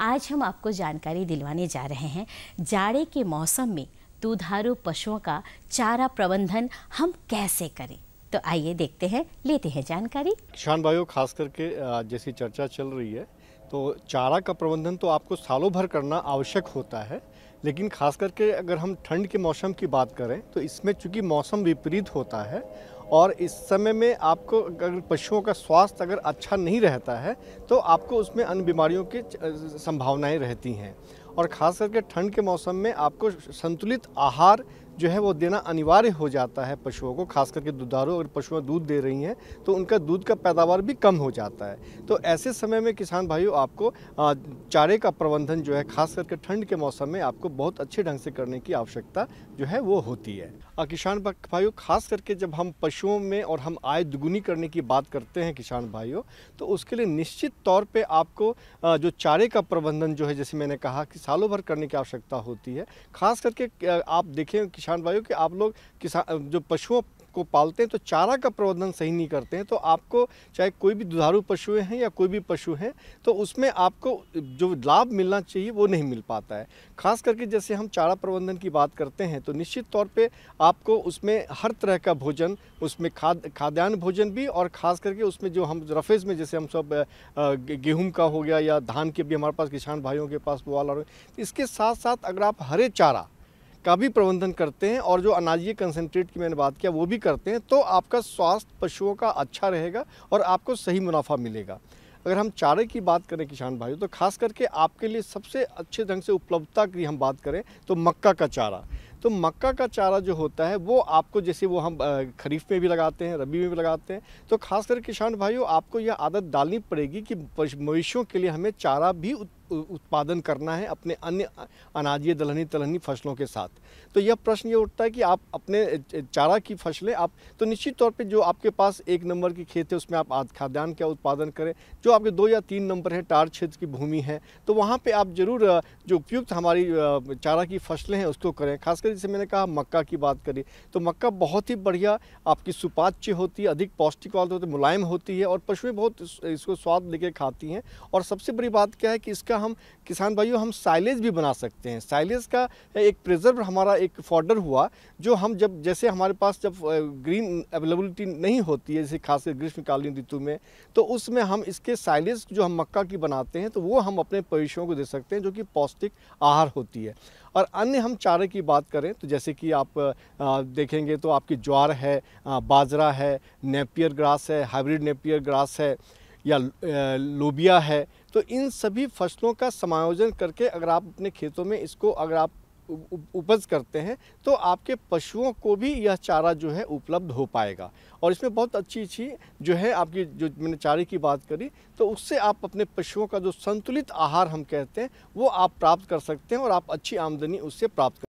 आज हम आपको जानकारी दिलवाने जा रहे हैं जाड़े के मौसम में दुधारू पशुओं का चारा प्रबंधन हम कैसे करें तो आइए देखते हैं लेते हैं जानकारी किसान भाइयों खास करके जैसी चर्चा चल रही है तो चारा का प्रबंधन तो आपको सालों भर करना आवश्यक होता है लेकिन खास करके अगर हम ठंड के मौसम की बात करें तो इसमें चूंकि मौसम विपरीत होता है और इस समय में आपको अगर पशुओं का स्वास्थ्य अगर अच्छा नहीं रहता है तो आपको उसमें अन्य बीमारियों की संभावनाएं रहती हैं और ख़ास करके ठंड के मौसम में आपको संतुलित आहार जो है वो देना अनिवार्य हो जाता है पशुओं को खास करके दुधारू अगर पशुएं दूध दे रही हैं तो उनका दूध का पैदावार भी कम हो जाता है तो ऐसे समय में किसान भाइयों आपको चारे का प्रबंधन जो है खास करके ठंड के मौसम में आपको बहुत अच्छे ढंग से करने की आवश्यकता जो है वो होती है और किसान भाइयों खास करके जब हम पशुओं में और हम आय दुगुनी करने की बात करते हैं किसान भाइयों तो उसके लिए निश्चित तौर पर आपको जो चारे का प्रबंधन जो है जैसे मैंने कहा कि सालों भर करने की आवश्यकता होती है खास करके आप देखें किसान भाइयों कि आप लोग किसान जो पशुओं को पालते हैं तो चारा का प्रबंधन सही नहीं करते हैं तो आपको चाहे कोई भी दुधारू पशु हैं या कोई भी पशु हैं तो उसमें आपको जो लाभ मिलना चाहिए वो नहीं मिल पाता है खास करके जैसे हम चारा प्रबंधन की बात करते हैं तो निश्चित तौर पे आपको उसमें हर तरह का भोजन उसमें खाद खाद्यान्न भोजन भी और ख़ास करके उसमें जो हम रफेज़ में जैसे हम सब गेहूँ का हो गया या धान के भी हमारे पास किसान भाइयों के पास वो तो इसके साथ साथ अगर आप हरे चारा का भी प्रबंधन करते हैं और जो अनाजीय कंसनट्रेट की मैंने बात किया वो भी करते हैं तो आपका स्वास्थ्य पशुओं का अच्छा रहेगा और आपको सही मुनाफा मिलेगा अगर हम चारे की बात करें किसान भाइयों तो खास करके आपके लिए सबसे अच्छे ढंग से उपलब्धता की हम बात करें तो मक्का का चारा तो मक्का का चारा जो होता है वो आपको जैसे वो हम खरीफ में भी लगाते हैं रबी में भी लगाते हैं तो खासकर किसान भाइयों आपको यह आदत डालनी पड़ेगी कि मवेशियों के लिए हमें चारा भी उत्पादन करना है अपने अन्य अनाजीय दलहनी तलहनी फसलों के साथ तो यह प्रश्न ये उठता है कि आप अपने चारा की फसलें आप तो निश्चित तौर पे जो आपके पास एक नंबर की खेत है उसमें आप आज खाद्यान्न का उत्पादन करें जो आपके दो या तीन नंबर है टार क्षेत्र की भूमि है तो वहाँ पर आप ज़रूर जो उपयुक्त हमारी चारा की फसलें हैं उसको करें खासकर जैसे मैंने कहा मक्का की बात करी तो मक्का बहुत ही बढ़िया आपकी सुपाच्य होती है अधिक पौष्टिक वाली होती है मुलायम होती है और पशुएं बहुत इसको स्वाद लेके खाती हैं और सबसे बड़ी बात क्या है कि इसका हम किसान भाइयों हम साइलेज भी बना सकते हैं साइलेज का एक प्रिजर्व हमारा एक फॉर्डर हुआ जो हम जब जैसे हमारे पास जब ग्रीन अवेलेबिलिटी नहीं होती है जैसे खासकर ग्रीष्मकालीन ऋतु में तो उसमें हम इसके साइलेज जो हम मक्का की बनाते हैं तो वो हम अपने पवेशियों को दे सकते हैं जो कि पौष्टिक आहार होती है और अन्य हम चारे की बात करें करें तो जैसे कि आप देखेंगे तो आपकी ज्वार है बाजरा है नेपियर ग्रास है हाइब्रिड नेपियर ग्रास है या लोबिया है तो इन सभी फसलों का समायोजन करके अगर आप अपने खेतों में इसको अगर आप उपज करते हैं तो आपके पशुओं को भी यह चारा जो है उपलब्ध हो पाएगा और इसमें बहुत अच्छी अच्छी जो है आपकी जो मैंने चारे की बात करी तो उससे आप अपने पशुओं का जो संतुलित आहार हम कहते हैं वो आप प्राप्त कर सकते हैं और आप अच्छी आमदनी उससे प्राप्त कर